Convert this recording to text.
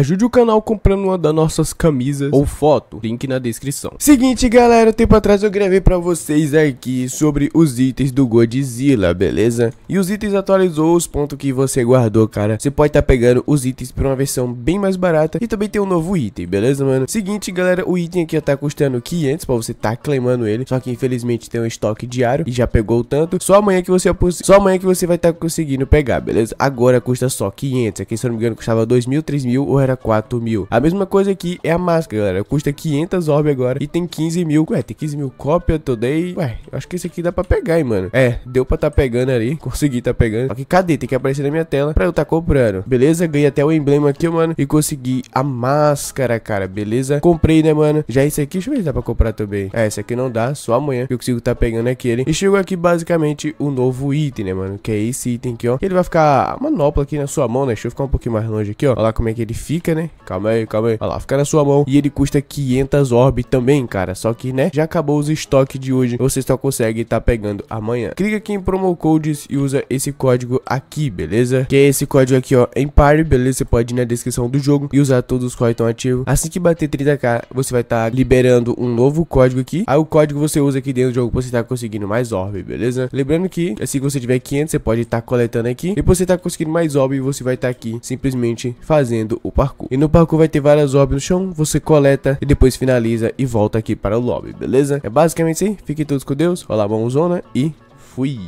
Ajude o canal comprando uma das nossas camisas ou foto, link na descrição. Seguinte galera, tempo atrás eu gravei pra vocês aqui sobre os itens do Godzilla, beleza? E os itens atualizou os pontos que você guardou, cara. Você pode estar tá pegando os itens pra uma versão bem mais barata e também tem um novo item, beleza mano? Seguinte galera, o item aqui já tá custando 500 pra você tá claimando ele, só que infelizmente tem um estoque diário e já pegou o tanto. Só amanhã que você, só amanhã que você vai estar tá conseguindo pegar, beleza? Agora custa só 500, aqui se eu não me engano custava 2 mil, 3 mil ou era era 4 mil. A mesma coisa aqui é a máscara, galera. Custa 500 orb agora e tem 15 mil. Ué, tem 15 mil cópia, today. dei. Ué, acho que esse aqui dá pra pegar, hein, mano. É, deu pra tá pegando ali. Consegui tá pegando. Só que cadê? Tem que aparecer na minha tela pra eu tá comprando. Beleza? Ganhei até o emblema aqui, mano. E consegui a máscara, cara. Beleza? Comprei, né, mano? Já é esse aqui, deixa eu ver se dá pra comprar também. É, esse aqui não dá, só amanhã que eu consigo tá pegando aquele. E chegou aqui basicamente o um novo item, né, mano? Que é esse item aqui, ó. Ele vai ficar a manopla aqui na sua mão, né? Deixa eu ficar um pouquinho mais longe aqui, ó. Olha lá como é que ele fica né? Calma aí, calma aí. Olha lá, fica na sua mão. E ele custa 500 orb também, cara. Só que, né, já acabou os estoques de hoje. Você só consegue tá pegando amanhã. Clica aqui em promo codes e usa esse código aqui, beleza? Que é esse código aqui, ó, Empire, beleza? Você pode ir na descrição do jogo e usar todos os códigos estão ativos. Assim que bater 30k, você vai estar tá liberando um novo código aqui. Aí o código você usa aqui dentro do jogo você tá conseguindo mais orb, beleza? Lembrando que, assim que você tiver 500, você pode estar tá coletando aqui. e você tá conseguindo mais orb e você vai estar tá aqui simplesmente fazendo o parkour. E no parkour vai ter várias orbes no chão, você coleta e depois finaliza e volta aqui para o lobby, beleza? É basicamente isso aí, fiquem todos com Deus, olá, zona e fui!